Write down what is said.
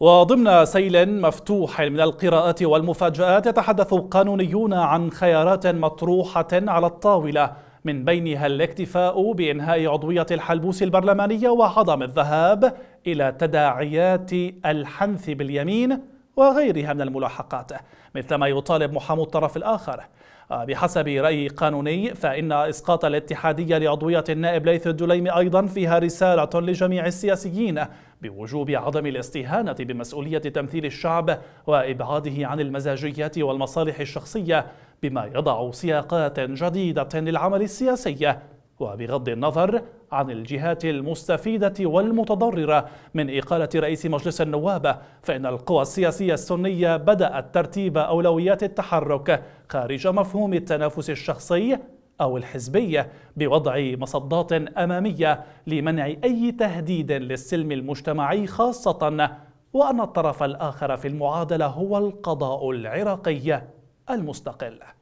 وضمن سيل مفتوح من القراءات والمفاجآت يتحدث قانونيون عن خيارات مطروحة على الطاولة من بينها الاكتفاء بإنهاء عضوية الحلبوس البرلمانية وعدم الذهاب إلى تداعيات الحنث باليمين وغيرها من الملاحقات مثلما يطالب محامو الطرف الآخر آه، بحسب رأي قانوني فإن إسقاط الاتحادية لعضوية النائب ليث الدليم أيضا فيها رسالة لجميع السياسيين بوجوب عدم الاستهانة بمسؤولية تمثيل الشعب وإبعاده عن المزاجيات والمصالح الشخصية بما يضع سياقات جديدة للعمل السياسي وبغض النظر عن الجهات المستفيدة والمتضررة من إقالة رئيس مجلس النواب فإن القوى السياسية السنية بدأت ترتيب أولويات التحرك خارج مفهوم التنافس الشخصي أو الحزبية بوضع مصدات أمامية لمنع أي تهديد للسلم المجتمعي خاصة وأن الطرف الآخر في المعادلة هو القضاء العراقي المستقل